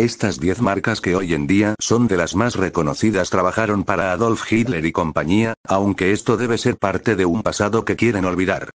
Estas 10 marcas que hoy en día son de las más reconocidas trabajaron para Adolf Hitler y compañía, aunque esto debe ser parte de un pasado que quieren olvidar.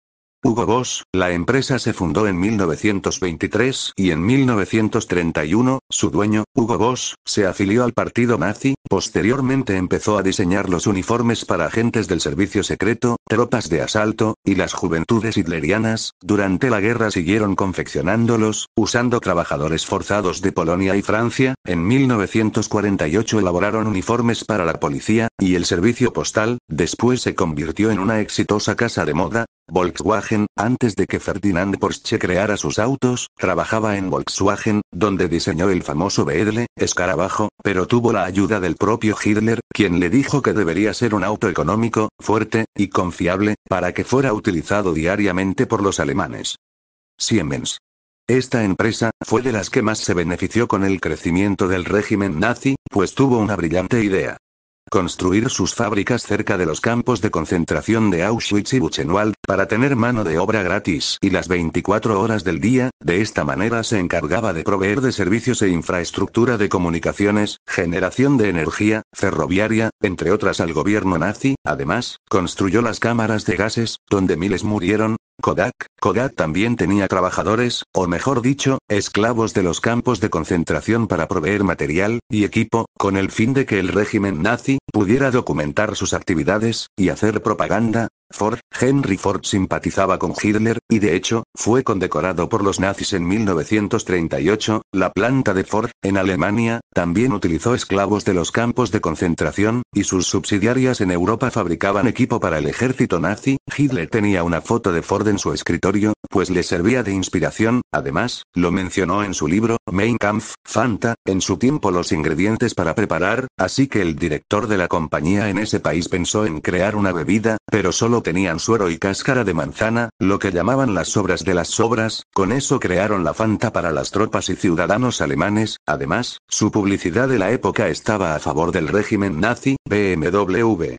Hugo Boss, la empresa se fundó en 1923 y en 1931, su dueño, Hugo Boss, se afilió al partido nazi, posteriormente empezó a diseñar los uniformes para agentes del servicio secreto, tropas de asalto, y las juventudes hitlerianas, durante la guerra siguieron confeccionándolos, usando trabajadores forzados de Polonia y Francia, en 1948 elaboraron uniformes para la policía, y el servicio postal, después se convirtió en una exitosa casa de moda, Volkswagen, antes de que Ferdinand Porsche creara sus autos, trabajaba en Volkswagen, donde diseñó el famoso Beedle, escarabajo, pero tuvo la ayuda del propio Hitler, quien le dijo que debería ser un auto económico, fuerte, y confiable, para que fuera utilizado diariamente por los alemanes. Siemens. Esta empresa fue de las que más se benefició con el crecimiento del régimen nazi, pues tuvo una brillante idea construir sus fábricas cerca de los campos de concentración de Auschwitz y Buchenwald, para tener mano de obra gratis y las 24 horas del día, de esta manera se encargaba de proveer de servicios e infraestructura de comunicaciones, generación de energía, ferroviaria, entre otras al gobierno nazi, además, construyó las cámaras de gases, donde miles murieron, Kodak, Kodak también tenía trabajadores, o mejor dicho, esclavos de los campos de concentración para proveer material y equipo, con el fin de que el régimen nazi pudiera documentar sus actividades y hacer propaganda, Ford, Henry Ford simpatizaba con Hitler, y de hecho, fue condecorado por los nazis en 1938. La planta de Ford, en Alemania, también utilizó esclavos de los campos de concentración, y sus subsidiarias en Europa fabricaban equipo para el ejército nazi. Hitler tenía una foto de Ford en su escritorio, pues le servía de inspiración, además, lo mencionó en su libro, Mein Kampf, Fanta, en su tiempo los ingredientes para preparar, así que el director de la compañía en ese país pensó en crear una bebida, pero solo tenían suero y cáscara de manzana, lo que llamaban las sobras de las sobras, con eso crearon la Fanta para las tropas y ciudadanos alemanes, además, su publicidad de la época estaba a favor del régimen nazi, BMW,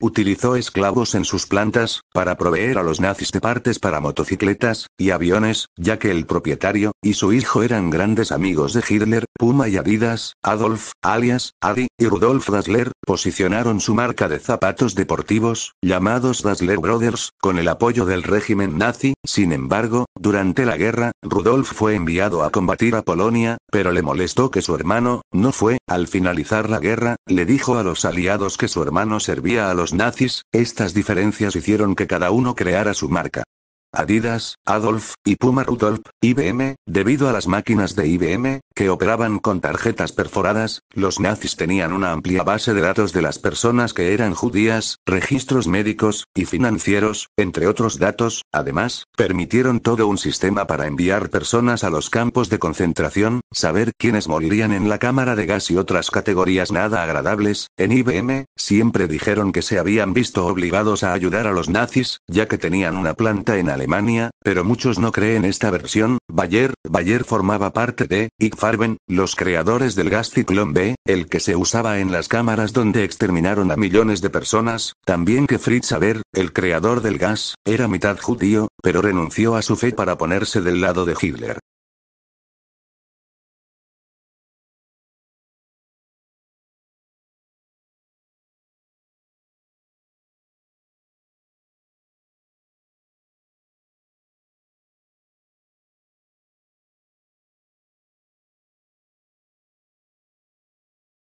Utilizó esclavos en sus plantas, para proveer a los nazis de partes para motocicletas, y aviones, ya que el propietario, y su hijo eran grandes amigos de Hitler, Puma y Adidas, Adolf, alias, Adi, y Rudolf Dassler, posicionaron su marca de zapatos deportivos, llamados Dassler Brothers, con el apoyo del régimen nazi, sin embargo, durante la guerra, Rudolf fue enviado a combatir a Polonia, pero le molestó que su hermano, no fue, al finalizar la guerra, le dijo a los aliados que su hermano servía a los nazis, estas diferencias hicieron que cada uno creara su marca. Adidas, Adolf, y Puma Rudolf, IBM, debido a las máquinas de IBM, que operaban con tarjetas perforadas, los nazis tenían una amplia base de datos de las personas que eran judías, registros médicos y financieros, entre otros datos, además, permitieron todo un sistema para enviar personas a los campos de concentración, saber quiénes morirían en la cámara de gas y otras categorías nada agradables, en IBM, siempre dijeron que se habían visto obligados a ayudar a los nazis, ya que tenían una planta en Alemania, pero muchos no creen esta versión, Bayer, Bayer formaba parte de, Barben, los creadores del gas ciclón B, el que se usaba en las cámaras donde exterminaron a millones de personas, también que Fritz Haber, el creador del gas, era mitad judío, pero renunció a su fe para ponerse del lado de Hitler.